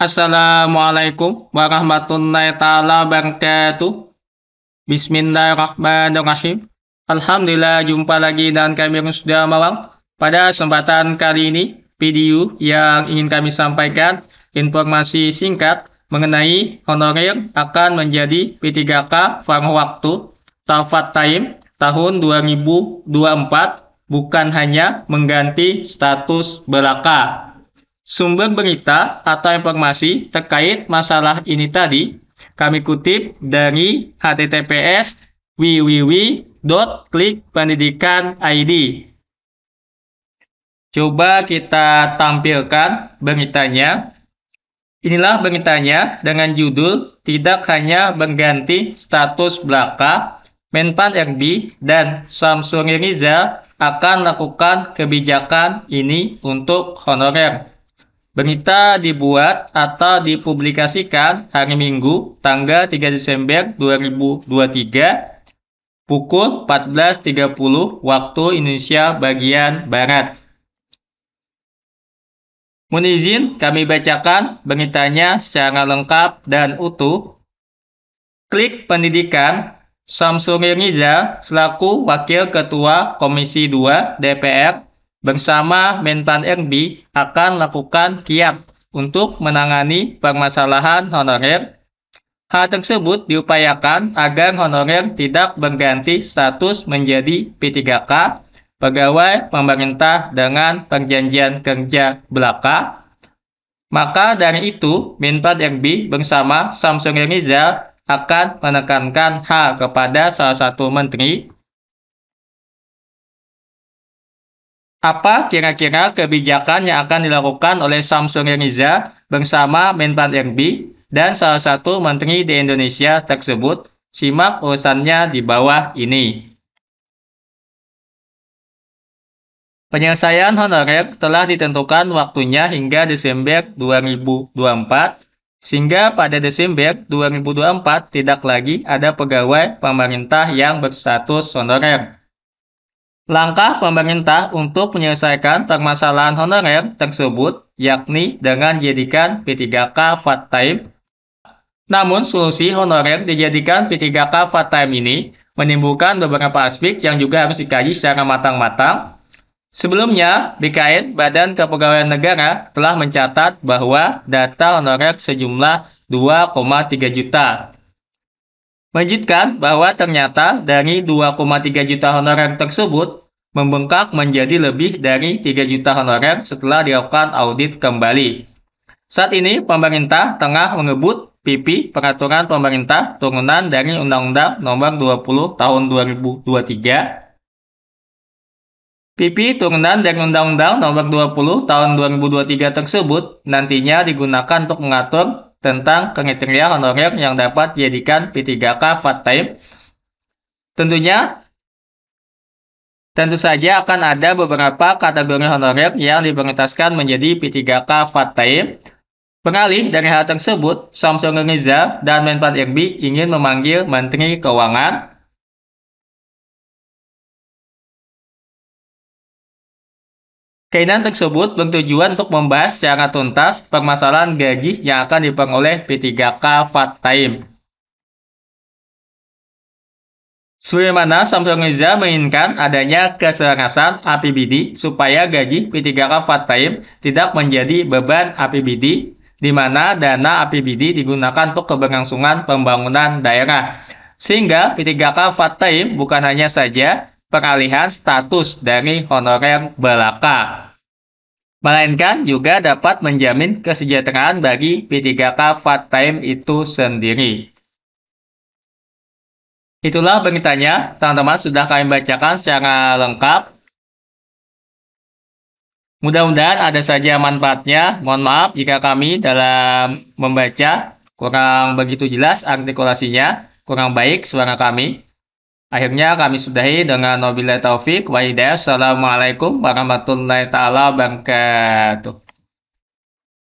Assalamualaikum warahmatullahi taala wabarakatuh. Bismillahirrahmanirrahim. Alhamdulillah jumpa lagi dengan kami yang sudah mawang. Pada kesempatan kali ini, video yang ingin kami sampaikan informasi singkat mengenai honorer akan menjadi P3K Farhu Waktu Tafat Time tahun 2024 bukan hanya mengganti status belaka Sumber berita atau informasi terkait masalah ini tadi kami kutip dari https www.klikpendidikan.id. Coba kita tampilkan beritanya. Inilah beritanya dengan judul tidak hanya mengganti status belaka, Menpan RB dan Samsung Rizal akan lakukan kebijakan ini untuk honorer. Berita dibuat atau dipublikasikan hari Minggu tanggal 3 Desember 2023 pukul 14.30 waktu Indonesia bagian Barat. Munizin kami bacakan beritanya secara lengkap dan utuh. Klik pendidikan Samsung Rizal selaku Wakil Ketua Komisi 2 DPR bersama Menpan RB akan lakukan kiat untuk menangani permasalahan honorer. Hal tersebut diupayakan agar honorer tidak berganti status menjadi P3K, pegawai pemerintah dengan perjanjian kerja belaka. Maka dari itu, Menpan RB bersama Samsung Rizal akan menekankan hal kepada salah satu menteri Apa kira-kira kebijakan yang akan dilakukan oleh Samsung Riza bersama Menpan RB dan salah satu menteri di Indonesia tersebut? Simak urusannya di bawah ini. Penyelesaian honorer telah ditentukan waktunya hingga Desember 2024, sehingga pada Desember 2024 tidak lagi ada pegawai pemerintah yang berstatus honorer. Langkah pemerintah untuk menyelesaikan permasalahan honorer tersebut yakni dengan jadikan P3K Fat time Namun, solusi honorer dijadikan P3K Fat time ini menimbulkan beberapa aspek yang juga harus dikaji secara matang-matang. Sebelumnya, BKN Badan Kepegawaian Negara telah mencatat bahwa data honorer sejumlah 2,3 juta Menjutkan bahwa ternyata dari 2,3 juta honorer tersebut membengkak menjadi lebih dari 3 juta honorer setelah dilakukan audit kembali. Saat ini pemerintah tengah mengebut PP Peraturan Pemerintah Turunan dari Undang-Undang Nomor 20 Tahun 2023 PP Turunan dari Undang-Undang Nomor 20 Tahun 2023 tersebut nantinya digunakan untuk mengatur tentang kriteria honorer yang dapat dijadikan P3K part-time. Tentunya Tentu saja akan ada beberapa kategori honorer yang diprioritaskan menjadi P3K part-time. Pengalih dari hal tersebut, Samsung Riza dan Menpan RB ingin memanggil Menteri Keuangan Keinginan tersebut bertujuan untuk membahas secara tuntas permasalahan gaji yang akan diperoleh P3K Fat Time. Sebagaimana Samsung Reza menginginkan adanya keselarasan APBD supaya gaji P3K Fat Time tidak menjadi beban APBD, di mana dana APBD digunakan untuk keberlangsungan pembangunan daerah. Sehingga P3K Fat Time bukan hanya saja peralihan status dari honorer belaka. Melainkan juga dapat menjamin kesejahteraan bagi P3K Fat Time itu sendiri. Itulah beritanya, teman-teman sudah kami bacakan secara lengkap. Mudah-mudahan ada saja manfaatnya. Mohon maaf jika kami dalam membaca kurang begitu jelas artikulasinya, kurang baik suara kami. Akhirnya kami sudahi dengan nobile taufik wa Assalamualaikum warahmatullahi taala wabarakatuh.